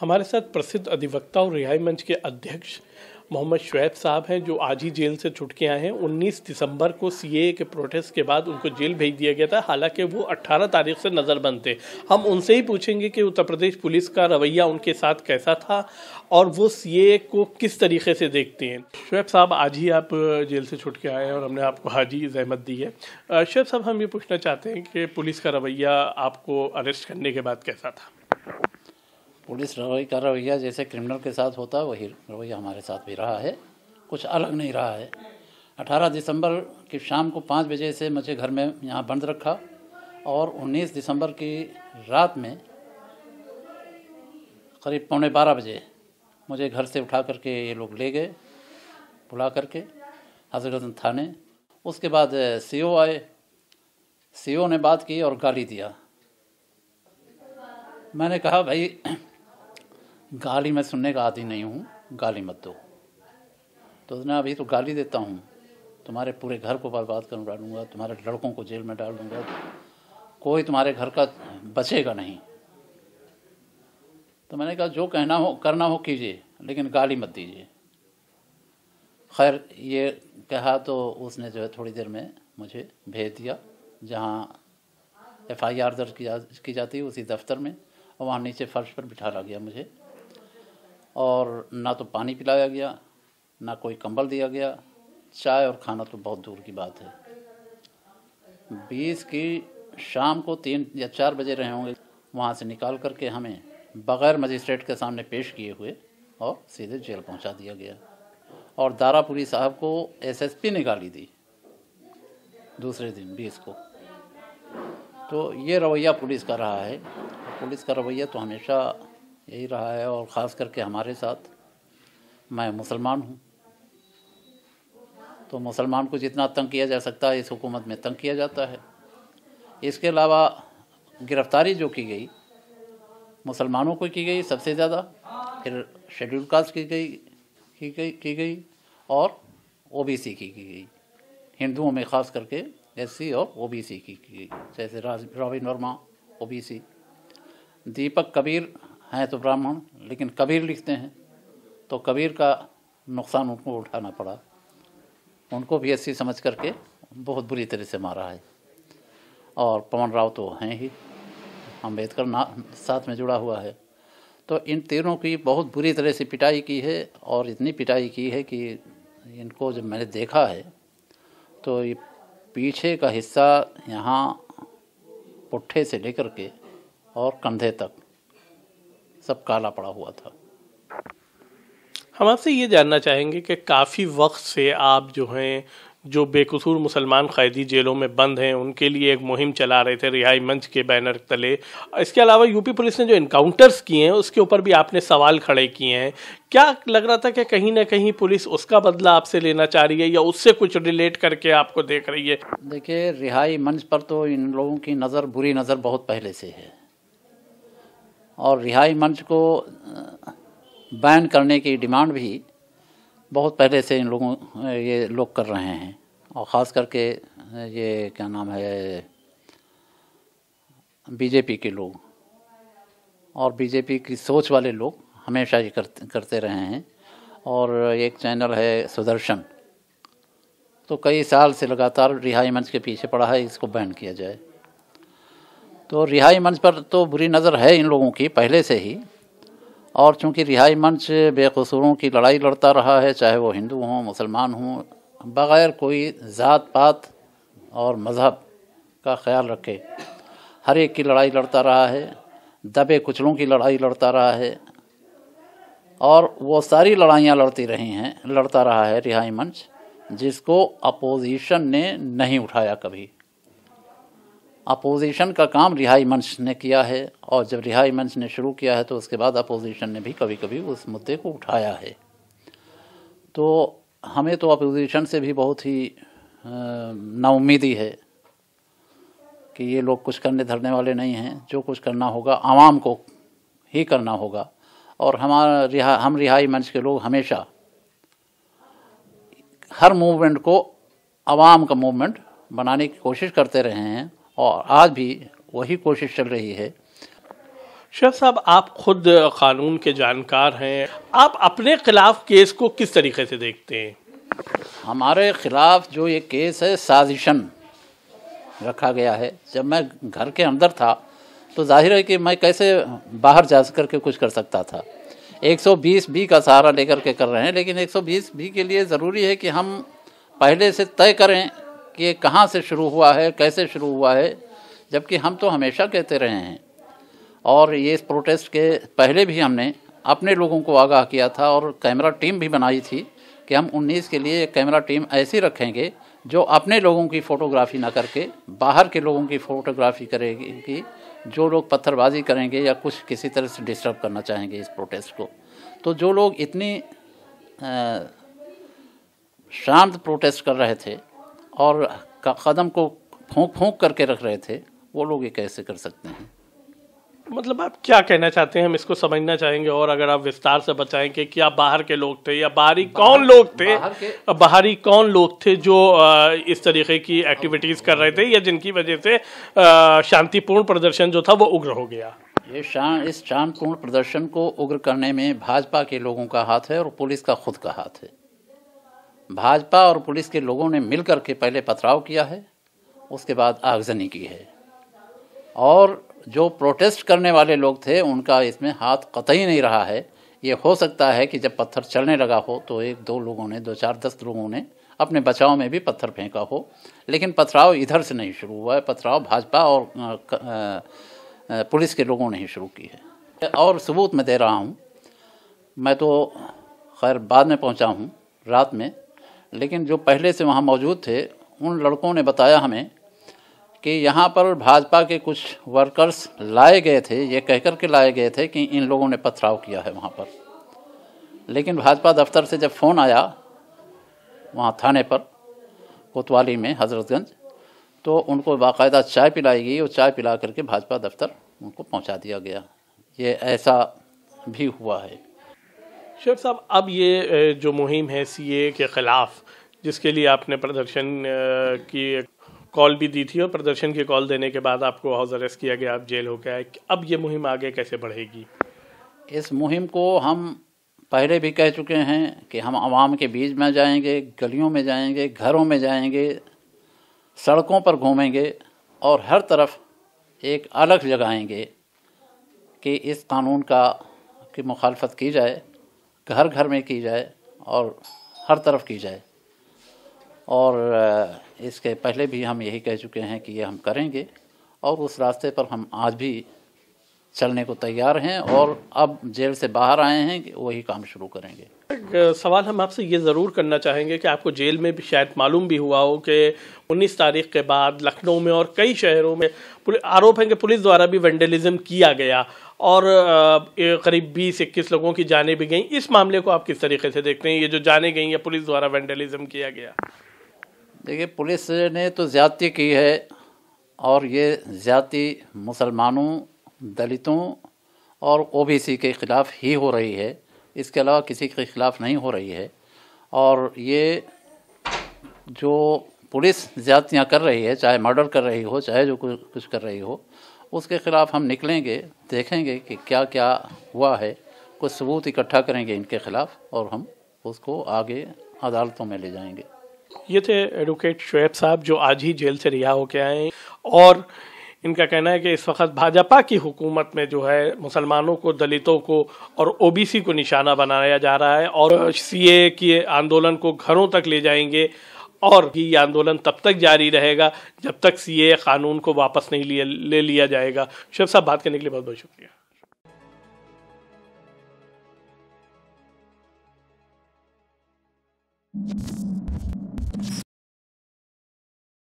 हमारे साथ प्रसिद्ध अधिवक्ता और रिहाई मंच के अध्यक्ष मोहम्मद शुएब साहब हैं जो आज ही जेल से छुटके आए हैं 19 दिसंबर को सीए के प्रोटेस्ट के बाद उनको जेल भेज दिया गया था हालांकि वो 18 तारीख से नज़रबंद थे हम उनसे ही पूछेंगे कि उत्तर प्रदेश पुलिस का रवैया उनके साथ कैसा था और वो सीए को किस तरीके से देखते हैं शुएब साहब आज ही आप जेल से छुट के आए हैं और हमने आपको हाजी जहमत दी है शुएब साहब हम ये पूछना चाहते हैं कि पुलिस का रवैया आपको अरेस्ट करने के बाद कैसा था पुलिस रवैया का रवैया जैसे क्रिमिनल के साथ होता है वही रवैया हमारे साथ भी रहा है कुछ अलग नहीं रहा है 18 दिसंबर की शाम को पाँच बजे से मुझे घर में यहाँ बंद रखा और 19 दिसंबर की रात में करीब पौने बारह बजे मुझे घर से उठा करके ये लोग ले गए बुला करके हजरत थाने उसके बाद सी आए सी ने बात की और गाली दिया मैंने कहा भाई गाली मैं सुनने का आदि नहीं हूँ गाली मत दो तो ना अभी तो गाली देता हूँ तुम्हारे पूरे घर को बर्बाद कर डालूंगा तुम्हारे लड़कों को जेल में डाल दूंगा कोई तुम्हारे घर का बचेगा नहीं तो मैंने कहा जो कहना हो करना हो कीजिए लेकिन गाली मत दीजिए खैर ये कहा तो उसने जो है थोड़ी देर में मुझे भेज दिया जहाँ एफ आई आर दर्ज की, की जाती है उसी दफ्तर में और वहाँ नीचे फर्श पर बिठा ला गया मुझे और ना तो पानी पिलाया गया ना कोई कंबल दिया गया चाय और खाना तो बहुत दूर की बात है बीस की शाम को तीन या चार बजे रहे होंगे वहाँ से निकाल करके हमें बग़ैर मजिस्ट्रेट के सामने पेश किए हुए और सीधे जेल पहुँचा दिया गया और दारापुरी साहब को एसएसपी पी निकाली दी दूसरे दिन बीस को तो ये रवैया पुलिस का रहा है पुलिस का रवैया तो हमेशा यही रहा है और ख़ास करके हमारे साथ मैं मुसलमान हूँ तो मुसलमान को जितना तंग किया जा सकता है इस हुकूमत में तंग किया जाता है इसके अलावा गिरफ्तारी जो की गई मुसलमानों को की गई सबसे ज़्यादा फिर शेड्यूल कास्ट की गई की गई की गई और ओबीसी की की गई हिंदुओं में ख़ास करके एससी और ओबीसी की की गई जैसे राज रॉबिन वर्मा ओबीसी दीपक कबीर हैं तो ब्राह्मण लेकिन कबीर लिखते हैं तो कबीर का नुकसान उनको उठाना पड़ा उनको भी ऐसी समझ करके बहुत बुरी तरह से मारा है और पवन राव तो हैं ही अम्बेडकर ना साथ में जुड़ा हुआ है तो इन तीनों की बहुत बुरी तरह से पिटाई की है और इतनी पिटाई की है कि इनको जब मैंने देखा है तो ये पीछे का हिस्सा यहाँ पुट्ठे से लेकर के और कंधे तक सब काला पड़ा हुआ था हम आपसे ये जानना चाहेंगे कि काफ़ी वक्त से आप जो हैं जो बेकसूर मुसलमान कैदी जेलों में बंद हैं उनके लिए एक मुहिम चला रहे थे रिहाई मंच के बैनर तले इसके अलावा यूपी पुलिस ने जो इनकाउंटर्स किए हैं उसके ऊपर भी आपने सवाल खड़े किए हैं क्या लग रहा था कि कहीं ना कहीं पुलिस उसका बदला आपसे लेना चाह रही है या उससे कुछ रिलेट करके आपको देख रही है देखिए रिहाई मंच पर तो इन लोगों की नज़र बुरी नज़र बहुत पहले से है और रिहाई मंच को बैन करने की डिमांड भी बहुत पहले से इन लोगों ये लोग कर रहे हैं और ख़ास करके ये क्या नाम है बीजेपी के लोग और बीजेपी की सोच वाले लोग हमेशा ये करते करते रहे हैं और एक चैनल है सुदर्शन तो कई साल से लगातार रिहाई मंच के पीछे पड़ा है इसको बैन किया जाए तो रिहाई मंच पर तो बुरी नज़र है इन लोगों की पहले से ही और चूंकि रिहाई मंच बेकसूरों की लड़ाई लड़ता रहा है चाहे वो हिंदू हों मुसलमान हों बग़ैर कोई ज़ात पात और मज़हब का ख्याल रखे हर एक की लड़ाई लड़ता रहा है दबे कुचलों की लड़ाई लड़ता रहा है और वो सारी लड़ाइयाँ लड़ती रही हैं लड़ता रहा है रिहाई मंच जिसको अपोजिशन ने नहीं उठाया कभी अपोजिशन का काम रिहाई मंच ने किया है और जब रिहाई मंच ने शुरू किया है तो उसके बाद अपोजिशन ने भी कभी कभी उस मुद्दे को उठाया है तो हमें तो अपोजिशन से भी बहुत ही नाउमीदी है कि ये लोग कुछ करने धरने वाले नहीं हैं जो कुछ करना होगा आवाम को ही करना होगा और हमारा रिहा हम रिहाई मंच के लोग हमेशा हर मूवमेंट को आवाम का मूवमेंट बनाने की कोशिश करते रहे हैं और आज भी वही कोशिश चल रही है शेख साहब आप खुद कानून के जानकार हैं आप अपने खिलाफ केस को किस तरीके से देखते हैं हमारे खिलाफ जो ये केस है साजिशन रखा गया है जब मैं घर के अंदर था तो जाहिर है कि मैं कैसे बाहर जा कर के कुछ कर सकता था 120 बी का सहारा लेकर के कर रहे हैं लेकिन 120 बी के लिए ज़रूरी है कि हम पहले से तय करें कि ये कहाँ से शुरू हुआ है कैसे शुरू हुआ है जबकि हम तो हमेशा कहते रहे हैं और ये इस प्रोटेस्ट के पहले भी हमने अपने लोगों को आगाह किया था और कैमरा टीम भी बनाई थी कि हम 19 के लिए एक कैमरा टीम ऐसी रखेंगे जो अपने लोगों की फ़ोटोग्राफी ना करके बाहर के लोगों की फ़ोटोग्राफी करेगी जो लोग पत्थरबाजी करेंगे या कुछ किसी तरह से डिस्टर्ब करना चाहेंगे इस प्रोटेस्ट को तो जो लोग इतनी शांत प्रोटेस्ट कर रहे थे और कदम को फूंक फूंक करके रख रहे थे वो लोग ये कैसे कर सकते हैं मतलब आप क्या कहना चाहते हैं हम इसको समझना चाहेंगे और अगर आप विस्तार से बताएं कि क्या बाहर के लोग थे या बाहरी कौन लोग थे बाहर बाहरी कौन लोग थे जो इस तरीके की एक्टिविटीज कर रहे थे या जिनकी वजह से शांतिपूर्ण प्रदर्शन जो था वो उग्र हो गया ये शान इस शांतिपूर्ण प्रदर्शन को उग्र करने में भाजपा के लोगों का हाथ है और पुलिस का खुद का हाथ है भाजपा और पुलिस के लोगों ने मिलकर के पहले पथराव किया है उसके बाद आगजनी की है और जो प्रोटेस्ट करने वाले लोग थे उनका इसमें हाथ कतई नहीं रहा है ये हो सकता है कि जब पत्थर चलने लगा हो तो एक दो लोगों ने दो चार दस लोगों ने अपने बचाव में भी पत्थर फेंका हो लेकिन पथराव इधर से नहीं शुरू हुआ है पथराव भाजपा और पुलिस के लोगों ने ही शुरू की है और सबूत मैं दे रहा हूँ मैं तो खैर बाद में पहुँचा हूँ रात में लेकिन जो पहले से वहाँ मौजूद थे उन लड़कों ने बताया हमें कि यहाँ पर भाजपा के कुछ वर्कर्स लाए गए थे ये कहकर के लाए गए थे कि इन लोगों ने पथराव किया है वहाँ पर लेकिन भाजपा दफ्तर से जब फ़ोन आया वहाँ थाने पर कोतवाली में हजरतगंज तो उनको बाकायदा चाय पिलाई गई और चाय पिला करके भाजपा दफ्तर उनको पहुँचा दिया गया ये ऐसा भी हुआ है शेख साहब अब ये जो मुहिम है सीए के ख़िलाफ़ जिसके लिए आपने प्रदर्शन की कॉल भी दी थी और प्रदर्शन की कॉल देने के बाद आपको हाउस अरेस्ट किया गया आप जेल हो गया अब ये मुहिम आगे कैसे बढ़ेगी इस मुहिम को हम पहले भी कह चुके हैं कि हम आवाम के बीच में जाएंगे गलियों में जाएंगे घरों में जाएंगे सड़कों पर घूमेंगे और हर तरफ एक अलग जगाएंगे कि इस कानून का की मुखालफत की जाए घर घर में की जाए और हर तरफ की जाए और इसके पहले भी हम यही कह चुके हैं कि ये हम करेंगे और उस रास्ते पर हम आज भी चलने को तैयार हैं और अब जेल से बाहर आए हैं कि वही काम शुरू करेंगे सवाल हम आपसे ये ज़रूर करना चाहेंगे कि आपको जेल में भी शायद मालूम भी हुआ हो कि 19 तारीख के बाद लखनऊ में और कई शहरों में आरोप है कि पुलिस द्वारा भी वेंडलिज्म किया गया और करीब बीस इक्कीस लोगों की जाने भी गई इस मामले को आप किस तरीके से देखते हैं ये जो जाने गई या पुलिस द्वारा वेंडलिज्म किया गया देखिए पुलिस ने तो ज़्यादती की है और ये ज़्यादती मुसलमानों दलितों और ओबीसी के ख़िलाफ़ ही हो रही है इसके अलावा किसी के खिलाफ नहीं हो रही है और ये जो पुलिस ज्यादतियाँ कर रही है चाहे मर्डर कर रही हो चाहे जो कुछ कर रही हो उसके ख़िलाफ़ हम निकलेंगे देखेंगे कि क्या क्या हुआ है कुछ सबूत इकट्ठा करेंगे इनके ख़िलाफ़ और हम उसको आगे अदालतों में ले जाएंगे ये थे एडवोकेट शुएब साहब जो आज ही जेल से रिहा होके आए और इनका कहना है कि इस वक्त भाजपा की हुकूमत में जो है मुसलमानों को दलितों को और ओबीसी को निशाना बनाया जा रहा है और सीए के आंदोलन को घरों तक ले जाएंगे और ये आंदोलन तब तक जारी रहेगा जब तक सीए कानून को वापस नहीं लिया ले लिया जाएगा शिव साहब बात करने के लिए बहुत बहुत शुक्रिया you